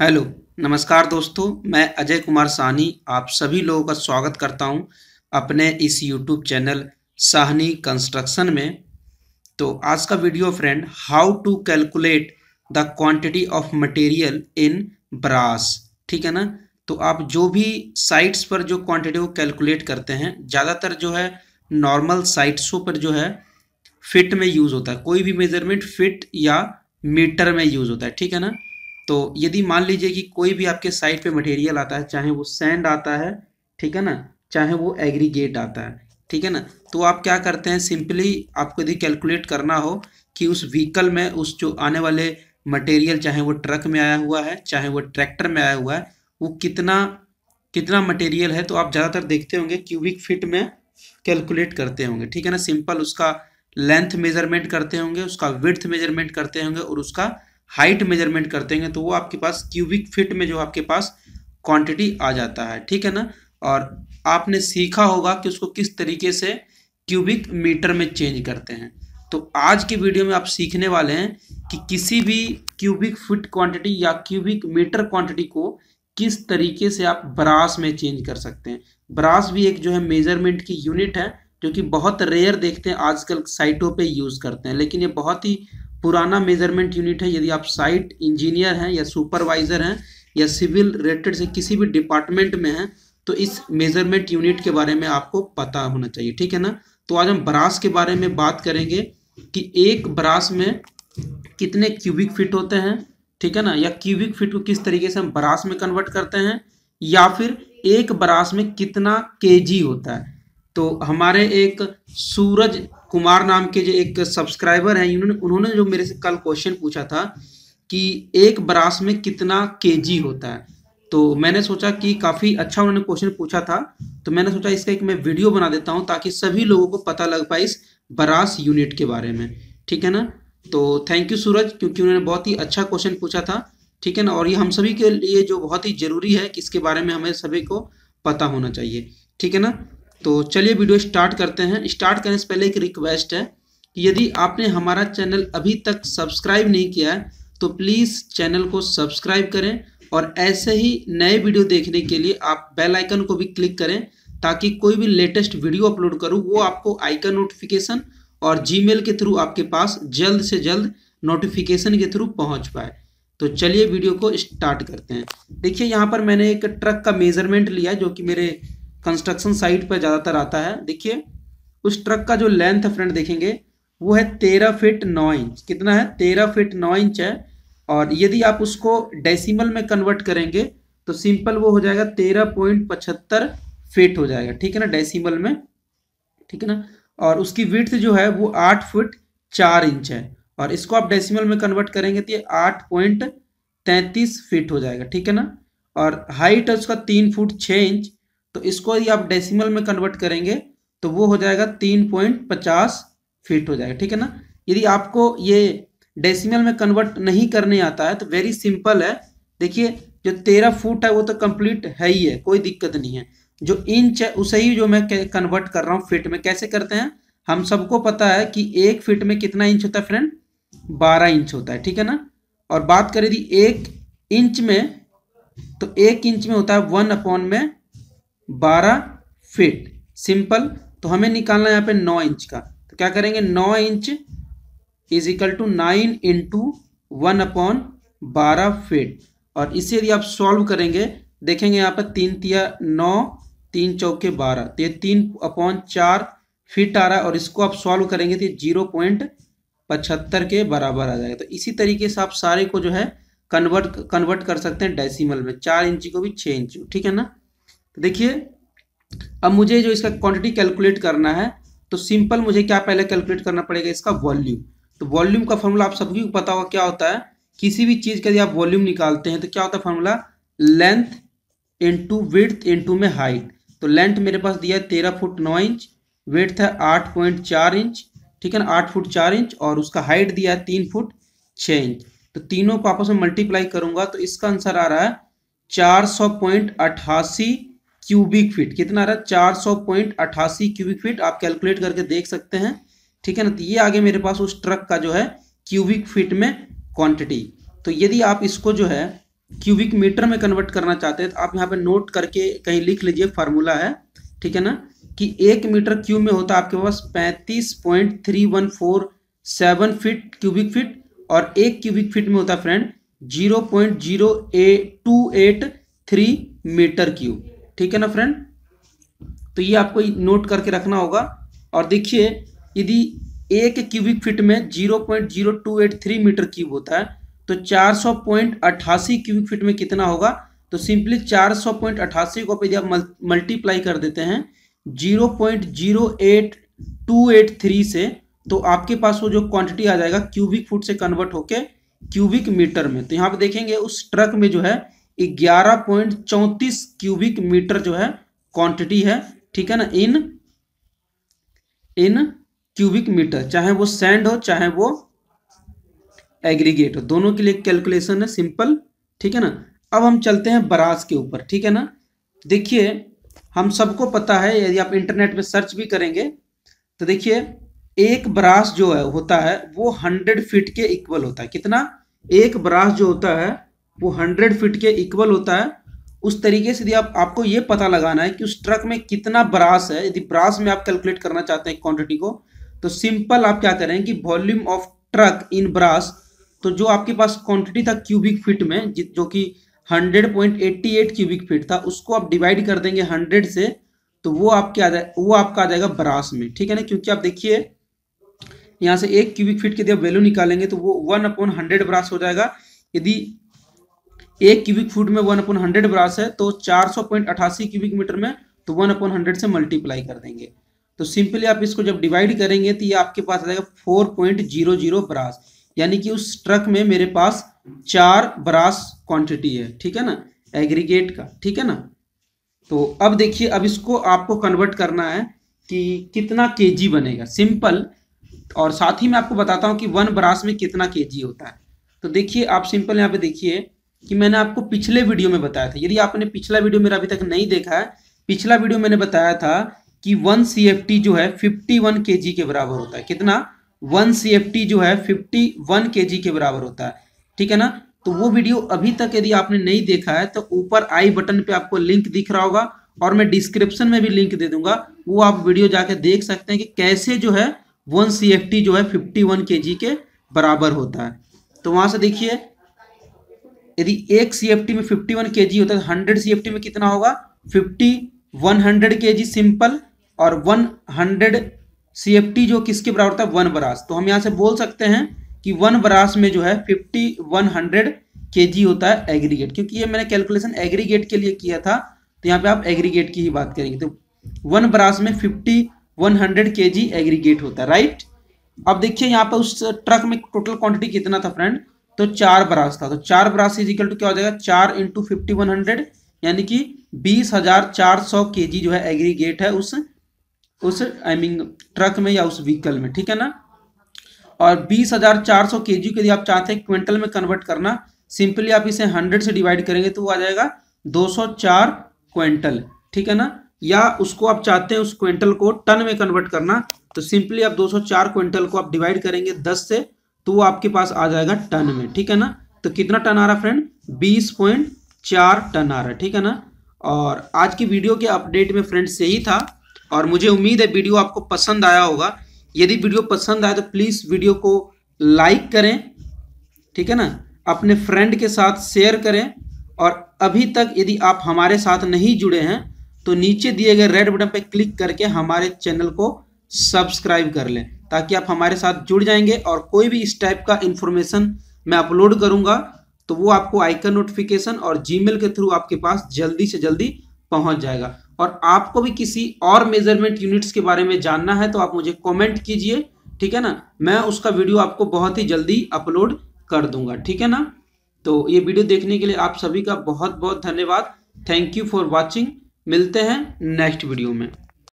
hello नमस्कार दोस्तों मैं अजय कुमार साहनी आप सभी लोगों का स्वागत करता हूं अपने इस यूट्यूब चैनल साहनी कंस्ट्रक्शन में तो आज का video friend how to calculate the quantity of material in brass ठीक है ना तो आप जो भी साइट्स पर जो क्वांटिटी को कैलकुलेट करते हैं ज़्यादातर जो है नॉर्मल साइट्सों पर जो है फिट में यूज़ होता है कोई भी मेजरमेंट फिट या मीटर में यूज़ होता है ठीक है ना तो यदि मान लीजिए कि कोई भी आपके साइट पे मटेरियल आता है चाहे वो सैंड आता है ठीक है ना चाहे वो एग्रीगेट आता है ठीक है ना तो आप क्या करते हैं सिंपली आपको यदि कैलकुलेट करना हो कि उस व्हीकल में उस जो आने वाले मटेरियल चाहे वो ट्रक में आया हुआ है चाहे वो ट्रैक्टर में आया हुआ है वो कितना कितना मटेरियल है तो आप ज़्यादातर देखते होंगे क्यूबिक फिट में कैलकुलेट करते होंगे ठीक है ना सिंपल उसका लेंथ मेजरमेंट करते होंगे उसका विर्थ मेजरमेंट करते होंगे और उसका हाइट मेजरमेंट करते हैं तो वो आपके पास क्यूबिक फिट में जो आपके पास क्वांटिटी आ जाता है ठीक है ना और आपने सीखा होगा कि उसको किस तरीके से क्यूबिक मीटर में चेंज करते हैं तो आज की वीडियो में आप सीखने वाले हैं कि किसी भी क्यूबिक फिट क्वांटिटी या क्यूबिक मीटर क्वांटिटी को किस तरीके से आप ब्रास में चेंज कर सकते हैं ब्रास भी एक जो है मेजरमेंट की यूनिट है जो कि बहुत रेयर देखते हैं आजकल साइटों पे यूज़ करते हैं लेकिन ये बहुत ही पुराना मेजरमेंट यूनिट है यदि आप साइट इंजीनियर हैं या सुपरवाइजर हैं या सिविल रिलेटेड से किसी भी डिपार्टमेंट में हैं तो इस मेजरमेंट यूनिट के बारे में आपको पता होना चाहिए ठीक है ना तो आज हम ब्रास के बारे में बात करेंगे कि एक ब्रास में कितने क्यूबिक फिट होते हैं ठीक है ना या क्यूबिक फिट को किस तरीके से हम ब्रास में कन्वर्ट करते हैं या फिर एक ब्रास में कितना के होता है तो हमारे एक सूरज कुमार नाम के जो एक सब्सक्राइबर हैं उन्होंने उन्होंने जो मेरे से कल क्वेश्चन पूछा था कि एक बरास में कितना केजी होता है तो मैंने सोचा कि काफ़ी अच्छा उन्होंने क्वेश्चन पूछा था तो मैंने सोचा इसका एक मैं वीडियो बना देता हूँ ताकि सभी लोगों को पता लग पाए इस बरास यूनिट के बारे में ठीक है ना तो थैंक यू सूरज क्योंकि उन्होंने बहुत ही अच्छा क्वेश्चन पूछा था ठीक है ना और ये हम सभी के लिए जो बहुत ही ज़रूरी है कि इसके बारे में हमें सभी को पता होना चाहिए ठीक है ना तो चलिए वीडियो स्टार्ट करते हैं स्टार्ट करने से पहले एक रिक्वेस्ट है कि यदि आपने हमारा चैनल अभी तक सब्सक्राइब नहीं किया है तो प्लीज़ चैनल को सब्सक्राइब करें और ऐसे ही नए वीडियो देखने के लिए आप बेल आइकन को भी क्लिक करें ताकि कोई भी लेटेस्ट वीडियो अपलोड करूँ वो आपको आइकन नोटिफिकेशन और जी के थ्रू आपके पास जल्द से जल्द नोटिफिकेशन के थ्रू पहुँच पाए तो चलिए वीडियो को स्टार्ट करते हैं देखिए यहाँ पर मैंने एक ट्रक का मेज़रमेंट लिया जो कि मेरे कंस्ट्रक्शन साइट पर ज़्यादातर आता है देखिए उस ट्रक का जो लेंथ है फ्रेंड देखेंगे वो है तेरह फिट नौ इंच कितना है तेरह फिट नौ इंच है और यदि आप उसको डेसिमल में कन्वर्ट करेंगे तो सिंपल वो हो जाएगा तेरह पॉइंट पचहत्तर फिट हो जाएगा ठीक है ना डेसिमल में ठीक है ना और उसकी विथ जो है वो आठ फुट चार इंच है और इसको आप डेसिमल में कन्वर्ट करेंगे तो ये आठ पॉइंट तैंतीस फिट हो जाएगा ठीक है ना और हाइट है उसका तीन फुट छः इंच तो इसको यदि आप डेसिमल में कन्वर्ट करेंगे तो वो हो जाएगा तीन पॉइंट पचास फीट हो जाएगा ठीक है ना यदि आपको ये डेसिमल में कन्वर्ट नहीं करने आता है तो वेरी सिंपल है देखिए जो तेरह फुट है वो तो कंप्लीट है ही है कोई दिक्कत नहीं है जो इंच है उसे ही जो मैं कन्वर्ट कर रहा हूँ फिट में कैसे करते हैं हम सबको पता है कि एक फिट में कितना इंच होता है फ्रेंड बारह इंच होता है ठीक है ना और बात करें यदि एक इंच में तो एक इंच में होता है वन अपॉन में बारह फीट सिंपल तो हमें निकालना है यहाँ पे नौ इंच का तो क्या करेंगे नौ inch is equal to nine into one upon बारह फिट और इसे यदि आप सॉल्व करेंगे देखेंगे यहाँ पर तीन तिया नौ तीन चौके बारह तो ये तीन अपॉन चार फिट आ रहा है और इसको आप सॉल्व करेंगे तो जीरो पॉइंट पचहत्तर के बराबर आ जाएगा तो इसी तरीके से आप सारे को जो है कन्वर्ट कन्वर्ट कर सकते हैं डेसिमल में चार इंची को भी छः इंची ठीक है ना तो देखिए अब मुझे जो इसका क्वांटिटी कैलकुलेट करना है तो सिंपल मुझे क्या पहले कैलकुलेट करना पड़ेगा इसका वॉल्यूम तो वॉल्यूम का फॉर्मूला आप सभी को पता होगा क्या होता है किसी भी चीज़ का यदि आप वॉल्यूम निकालते हैं तो क्या होता है formula length into width into में हाइट तो लेंथ मेरे पास दिया है तेरह फुट नौ इंच वेथ है आठ पॉइंट चार इंच ठीक है ना आठ फुट चार इंच और उसका हाइट दिया है तीन फुट छः इंच तो तीनों को आपस में मल्टीप्लाई करूंगा तो इसका आंसर आ रहा है चार सौ पॉइंट अट्ठासी क्यूबिक फीट कितना आ रहा है चार सौ पॉइंट अट्ठासी क्यूबिक फीट आप कैलकुलेट करके देख सकते हैं ठीक है ना तो ये आगे मेरे पास उस ट्रक का जो है क्यूबिक फीट में क्वांटिटी तो यदि आप इसको जो है क्यूबिक मीटर में कन्वर्ट करना चाहते हैं तो आप यहाँ पे नोट करके कहीं लिख लीजिए फार्मूला है ठीक है ना कि एक मीटर क्यूब में होता आपके पास पैंतीस point three one four seven feet cubic feet और एक क्यूबिक फिट में होता है friend zero point zero a two eight three metre cube ठीक है ना फ्रेंड तो ये आपको नोट करके रखना होगा और देखिए यदि एक क्यूबिक फीट में zero point zero two eight three metre cube होता है तो चार सौ पॉइंट अट्ठासी क्यूबिक फीट में कितना होगा तो सिंपली चार सौ पॉइंट अट्ठासी को यदि आप मल्टीप्लाई कर देते हैं zero point zero eight two eight three से तो आपके पास वो जो क्वांटिटी आ जाएगा क्यूबिक फुट से कन्वर्ट होके क्यूबिक मीटर में तो यहाँ पे देखेंगे उस ट्रक में जो है ग्यारह पॉइंट चौतीस क्यूबिक मीटर जो है क्वांटिटी है ठीक है ना इन इन क्यूबिक मीटर चाहे वो सैंड हो चाहे वो एग्रीगेट हो दोनों के लिए कैलकुलेशन है सिंपल ठीक है ना अब हम चलते हैं बराज के ऊपर ठीक है ना देखिए हम सबको पता है यदि आप इंटरनेट में सर्च भी करेंगे तो देखिए एक ब्रास जो है होता है वो हंड्रेड फीट के इक्वल होता है कितना एक ब्रास जो होता है वो हंड्रेड फिट के इक्वल होता है उस तरीके से यदि आप आपको ये पता लगाना है कि उस ट्रक में कितना ब्रास है यदि ब्रास में आप कैलकुलेट करना चाहते हैं क्वांटिटी को तो सिंपल आप क्या करें कि volume of truck in brass तो जो आपके पास क्वांटिटी था क्यूबिक फिट में जो कि 100.88 क्यूबिक फिट था उसको आप डिवाइड कर देंगे 100 से तो वो आपके आ जाए वो आपका आ जाएगा ब्रास में ठीक है ना क्योंकि आप देखिए यहाँ से एक क्यूबिक फिट के यदि आप वैल्यू निकालेंगे तो वो वन अपॉन हंड्रेड ब्रास हो जाएगा यदि एक क्यूबिक फुट में वन अपन हंड्रेड ब्रास है तो चार सौ पॉइंट अठासी क्यूबिक मीटर में तो वन अपन हंड्रेड से मल्टीप्लाई कर देंगे तो सिंपली आप इसको जब डिवाइड करेंगे तो ये आपके पास आ जाएगा four point zero zero brass यानी कि उस ट्रक में मेरे पास चार ब्रास क्वांटिटी है ठीक है ना एग्रीगेट का ठीक है ना तो अब देखिए अब इसको आपको कन्वर्ट करना है कि कितना जी बनेगा सिंपल और साथ ही मैं आपको बताता हूँ कि वन ब्रास में कितना जी होता है तो देखिए आप सिंपल यहाँ पे देखिए कि मैंने आपको पिछले वीडियो में बताया था यदि आपने पिछला वीडियो मेरा अभी तक नहीं देखा है पिछला वीडियो मैंने बताया था कि वन सी जो है फिफ्टी वन के जी के बराबर होता है कितना वन सी जो है फिफ्टी वन के जी के बराबर होता है ठीक है ना तो वो वीडियो अभी तक यदि आपने नहीं देखा है तो ऊपर आई बटन पे आपको लिंक दिख रहा होगा और मैं डिस्क्रिप्शन में भी लिंक दे दूंगा वो आप वीडियो जाके देख सकते हैं कि कैसे जो है वन सी जो है फिफ्टी वन के जी के बराबर होता है तो वहां से देखिए यदि एक सी में फिफ्टी वन होता है हंड्रेड तो सी में कितना होगा fifty one hundred K G simple और one hundred C F T जो किसके बराबर होता है वन बरास तो हम यहाँ से बोल सकते हैं कि वन बरास में जो है फिफ्टी वन हंड्रेड के जी होता है एग्रीगेट क्योंकि ये मैंने कैलकुलेशन एग्रीगेट के लिए किया था तो यहाँ पे आप एग्रीगेट की ही बात करेंगे तो वन बरास में फिफ्टी वन हंड्रेड के जी एग्रीगेट होता है राइट अब देखिए यहाँ पर उस ट्रक में टोटल क्वांटिटी कितना था फ्रेंड तो चार ब्रास था तो चार ब्रास इज इक्वल टू क्या हो जाएगा चार इंटू फिफ्टी वन हंड्रेड यानी कि बीस हजार चार सौ के जी जो है एग्रीगेट है उस उस I I mean mean, truck में या उस व्हीकल में ठीक है ना और बीस हजार चार सौ के जी यदि आप चाहते हैं क्विंटल में कन्वर्ट करना सिंपली आप इसे हंड्रेड से डिवाइड करेंगे तो वो आ जाएगा दो सौ चार क्विंटल ठीक है ना या उसको आप चाहते हैं उस क्विंटल को टन में कन्वर्ट करना तो सिंपली आप दो सौ चार क्विंटल को आप डिवाइड करेंगे दस से तो वो आपके पास आ जाएगा टन में ठीक है ना तो कितना टन आ रहा फ्रेंड बीस पॉइंट चार टन आ रहा है ठीक है ना और आज की वीडियो के अपडेट में फ्रेंड्स यही था और मुझे उम्मीद है वीडियो आपको पसंद आया होगा यदि वीडियो पसंद आए तो प्लीज़ वीडियो को लाइक करें ठीक है ना अपने फ्रेंड के साथ शेयर करें और अभी तक यदि आप हमारे साथ नहीं जुड़े हैं तो नीचे दिए गए रेड बटन पर क्लिक करके हमारे चैनल को सब्सक्राइब कर लें ताकि आप हमारे साथ जुड़ जाएंगे और कोई भी इस टाइप का इन्फॉर्मेशन मैं अपलोड करूँगा तो वो आपको आइकन नोटिफिकेशन और जीमेल के थ्रू आपके पास जल्दी से जल्दी पहुँच जाएगा और आपको भी किसी और मेजरमेंट यूनिट्स के बारे में जानना है तो आप मुझे कमेंट कीजिए ठीक है ना मैं उसका वीडियो आपको बहुत ही जल्दी अपलोड कर दूंगा ठीक है ना तो ये वीडियो देखने के लिए आप सभी का बहुत बहुत धन्यवाद थैंक यू फॉर वॉचिंग मिलते हैं नेक्स्ट वीडियो में